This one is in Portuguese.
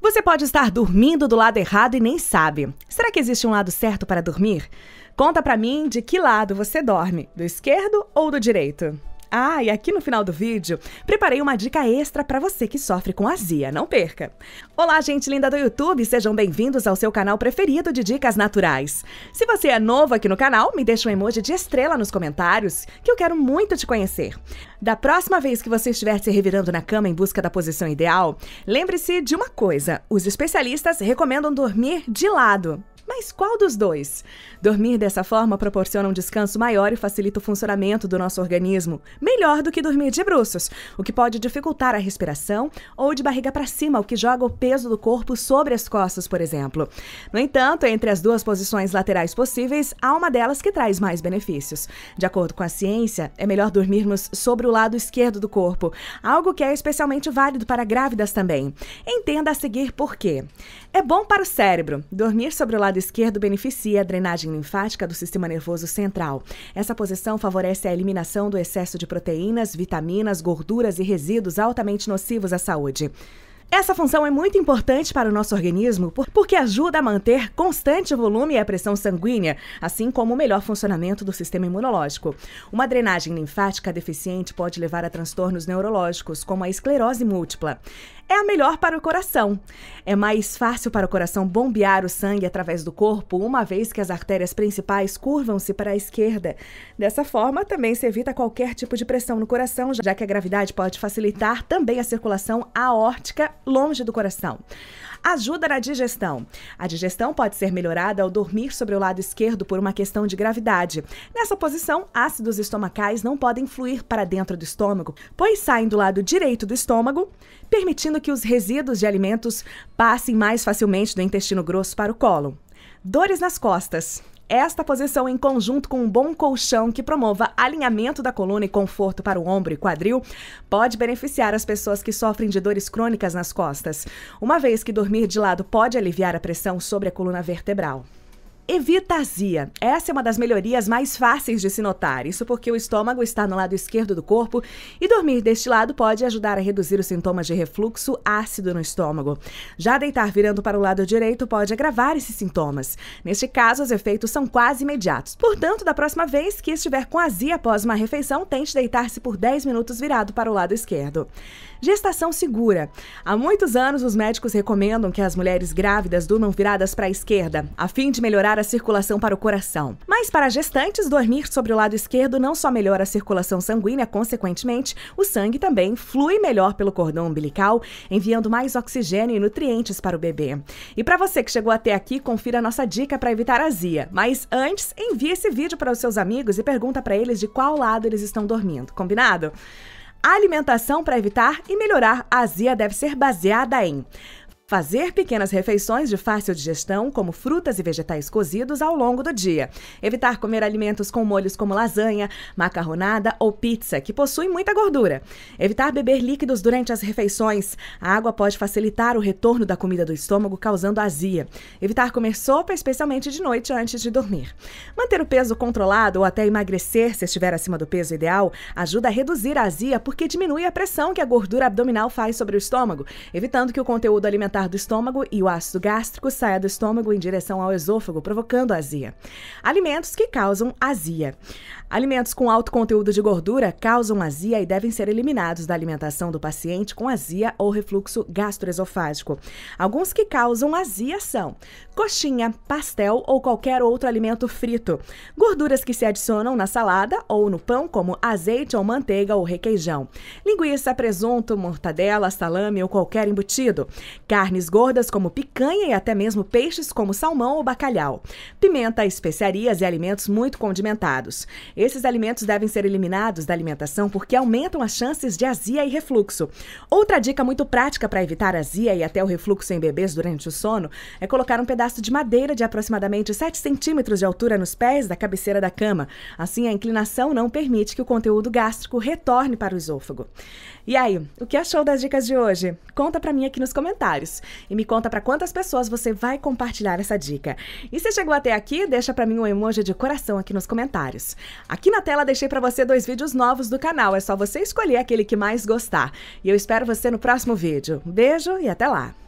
Você pode estar dormindo do lado errado e nem sabe. Será que existe um lado certo para dormir? Conta para mim de que lado você dorme, do esquerdo ou do direito? Ah, e aqui no final do vídeo, preparei uma dica extra para você que sofre com azia, não perca! Olá, gente linda do YouTube, sejam bem-vindos ao seu canal preferido de dicas naturais. Se você é novo aqui no canal, me deixa um emoji de estrela nos comentários, que eu quero muito te conhecer. Da próxima vez que você estiver se revirando na cama em busca da posição ideal, lembre-se de uma coisa: os especialistas recomendam dormir de lado. Mas qual dos dois? Dormir dessa forma proporciona um descanso maior e facilita o funcionamento do nosso organismo, melhor do que dormir de bruços, o que pode dificultar a respiração ou de barriga para cima, o que joga o peso do corpo sobre as costas, por exemplo. No entanto, entre as duas posições laterais possíveis, há uma delas que traz mais benefícios. De acordo com a ciência, é melhor dormirmos sobre o lado esquerdo do corpo, algo que é especialmente válido para grávidas também. Entenda a seguir por quê. É bom para o cérebro. Dormir sobre o lado lado esquerdo beneficia a drenagem linfática do sistema nervoso central. Essa posição favorece a eliminação do excesso de proteínas, vitaminas, gorduras e resíduos altamente nocivos à saúde. Essa função é muito importante para o nosso organismo porque ajuda a manter constante o volume e a pressão sanguínea, assim como o melhor funcionamento do sistema imunológico. Uma drenagem linfática deficiente pode levar a transtornos neurológicos, como a esclerose múltipla é a melhor para o coração. É mais fácil para o coração bombear o sangue através do corpo, uma vez que as artérias principais curvam-se para a esquerda. Dessa forma, também se evita qualquer tipo de pressão no coração, já que a gravidade pode facilitar também a circulação aórtica longe do coração. Ajuda na digestão. A digestão pode ser melhorada ao dormir sobre o lado esquerdo por uma questão de gravidade. Nessa posição, ácidos estomacais não podem fluir para dentro do estômago, pois saem do lado direito do estômago, permitindo que os resíduos de alimentos passem mais facilmente do intestino grosso para o colo. Dores nas costas. Esta posição, em conjunto com um bom colchão que promova alinhamento da coluna e conforto para o ombro e quadril, pode beneficiar as pessoas que sofrem de dores crônicas nas costas, uma vez que dormir de lado pode aliviar a pressão sobre a coluna vertebral. Evita azia. Essa é uma das melhorias mais fáceis de se notar. Isso porque o estômago está no lado esquerdo do corpo e dormir deste lado pode ajudar a reduzir os sintomas de refluxo ácido no estômago. Já deitar virando para o lado direito pode agravar esses sintomas. Neste caso, os efeitos são quase imediatos. Portanto, da próxima vez que estiver com azia após uma refeição, tente deitar-se por 10 minutos virado para o lado esquerdo. Gestação segura. Há muitos anos, os médicos recomendam que as mulheres grávidas durmam viradas para a esquerda, a fim de melhorar a circulação para o coração. Mas para gestantes, dormir sobre o lado esquerdo não só melhora a circulação sanguínea, consequentemente, o sangue também flui melhor pelo cordão umbilical, enviando mais oxigênio e nutrientes para o bebê. E para você que chegou até aqui, confira a nossa dica para evitar azia. Mas antes, envie esse vídeo para os seus amigos e pergunta para eles de qual lado eles estão dormindo, combinado? A alimentação para evitar e melhorar a azia deve ser baseada em Fazer pequenas refeições de fácil digestão, como frutas e vegetais cozidos ao longo do dia. Evitar comer alimentos com molhos como lasanha, macarronada ou pizza, que possuem muita gordura. Evitar beber líquidos durante as refeições. A água pode facilitar o retorno da comida do estômago, causando azia. Evitar comer sopa, especialmente de noite antes de dormir. Manter o peso controlado ou até emagrecer se estiver acima do peso ideal ajuda a reduzir a azia porque diminui a pressão que a gordura abdominal faz sobre o estômago, evitando que o conteúdo alimentar do estômago e o ácido gástrico saia do estômago em direção ao esôfago, provocando azia. Alimentos que causam azia. Alimentos com alto conteúdo de gordura causam azia e devem ser eliminados da alimentação do paciente com azia ou refluxo gastroesofágico. Alguns que causam azia são coxinha, pastel ou qualquer outro alimento frito, gorduras que se adicionam na salada ou no pão, como azeite ou manteiga ou requeijão, linguiça, presunto, mortadela, salame ou qualquer embutido, carnes gordas como picanha e até mesmo peixes como salmão ou bacalhau, pimenta, especiarias e alimentos muito condimentados. Esses alimentos devem ser eliminados da alimentação porque aumentam as chances de azia e refluxo. Outra dica muito prática para evitar azia e até o refluxo em bebês durante o sono é colocar um pedaço de madeira de aproximadamente 7 centímetros de altura nos pés da cabeceira da cama. Assim, a inclinação não permite que o conteúdo gástrico retorne para o esôfago. E aí, o que achou das dicas de hoje? Conta para mim aqui nos comentários e me conta para quantas pessoas você vai compartilhar essa dica. E se chegou até aqui, deixa para mim um emoji de coração aqui nos comentários. Aqui na tela deixei para você dois vídeos novos do canal, é só você escolher aquele que mais gostar. E eu espero você no próximo vídeo. Um beijo e até lá!